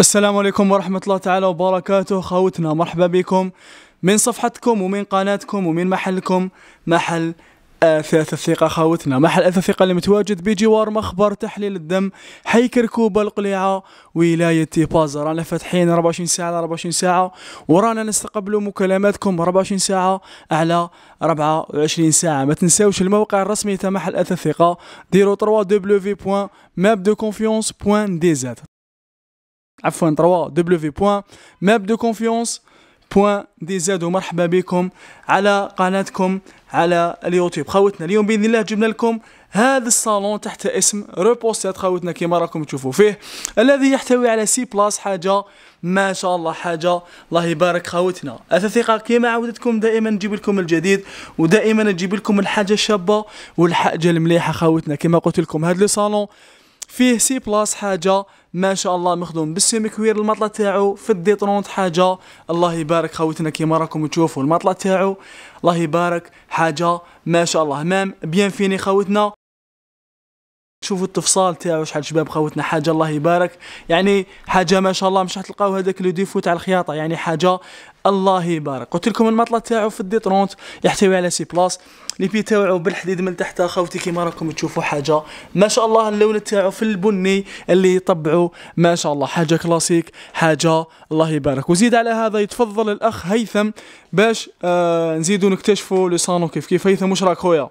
السلام عليكم ورحمة الله تعالى وبركاته خوتنا مرحبا بكم من صفحتكم ومن قناتكم ومن محلكم محل أثاث الثقة خاوتنا محل أثاث الثقة اللي متواجد بجوار مخبر تحليل الدم حي كركوبة القليعة ولاية بازا رانا فاتحين 24 ساعة على 24 ساعة ورانا نستقبلوا مكالماتكم 24 ساعة على 24 ساعة ما تنساوش الموقع الرسمي تاع محل أثاث الثقة ديروا www.mapdeconfiance.dz عفوا 3 ومرحبا بكم على قناتكم على اليوتيوب خاوتنا اليوم باذن الله جبنا لكم هذا الصالون تحت اسم ريبوستات خاوتنا كما راكم تشوفوا فيه الذي يحتوي على سي بلاس حاجه ما شاء الله حاجه الله يبارك خاوتنا الثقه كما عودتكم دائما نجيب لكم الجديد ودائما نجيب لكم الحاجه الشابه والحاجه المليحه خاوتنا كما قلت لكم هذا الصالون فيه سي بلاس حاجه ما شاء الله مخدوم كوير المطله تاعو في الدي ترونت حاجه الله يبارك خوتنا كيما راكم تشوفوا المطله تاعو الله يبارك حاجه ما شاء الله مام بيان فيني خوتنا تشوفوا التفصال تاعو شحال شباب خوتنا حاجه الله يبارك يعني حاجه ما شاء الله مش حتلقاو هذاك لو ديفو تاع الخياطه يعني حاجه الله يبارك قلت لكم المطلة تاعو في الديترونت يحتوي على سي بلاص لي بي تاعو بالحديد من تحت خوتي كيما راكم تشوفوا حاجه ما شاء الله اللون تاعو في البني اللي يطبعوا ما شاء الله حاجه كلاسيك حاجه الله يبارك وزيد على هذا يتفضل الاخ هيثم باش آه نزيدو نكتشفوا لو كيف كيف هيثم واش راك خويا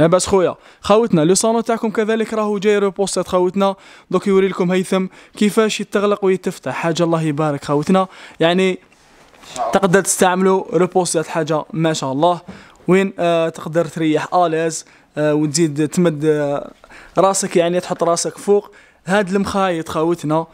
بس خويا خاوتنا لو صالون تاعكم كذلك راهو جاي ريبوستات خاوتنا دوك يوري لكم هيثم كيفاش يتغلق ويتفتح حاجه الله يبارك خاوتنا يعني تقدر تستعملوا ريبوستات حاجه ما شاء الله وين آه تقدر تريح اليز آه وتزيد تمد آه راسك يعني تحط راسك فوق هاد المخايط خاوتنا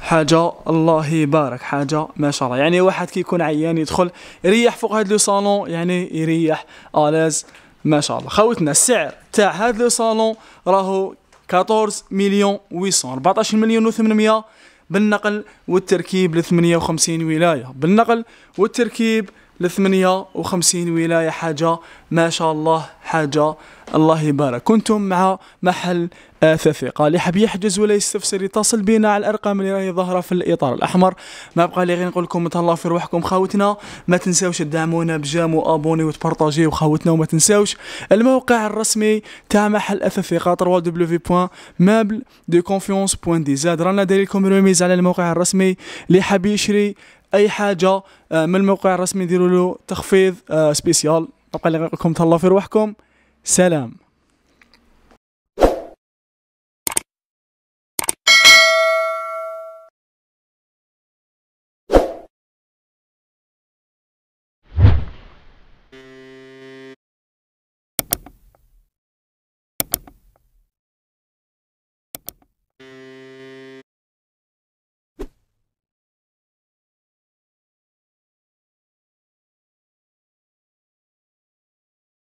حاجة الله يبارك حاجة ما شاء الله يعني واحد كي يكون عيان يدخل يريح فوق هاد لو صالون يعني يريح الاز ما شاء الله خاوتنا السعر تاع هذا لو صالون راهو 14 مليون 800 14 مليون و800 بالنقل والتركيب ل 58 ولايه بالنقل والتركيب ل 58 ولايه حاجه ما شاء الله حاجه الله يبارك كنتم مع محل ثفيقه آه، اللي حاب يحجز ولا يستفسر يتصل بنا على الارقام اللي راهي ظاهره في الاطار الاحمر ما بقى لي غير نقول لكم تهلاو في روحكم خاوتنا ما تنساوش تدعمونا بجام وابوني وتبارطاجيو خاوتنا وما تنساوش الموقع الرسمي تاع محل اثفيقه www.meuble رانا داير لكم ريميز على الموقع الرسمي اللي حاب يشري اي حاجه آه، من الموقع الرسمي ديروا له تخفيض آه، سبيسيال نبقى لكم تهلاو في روحكم سلام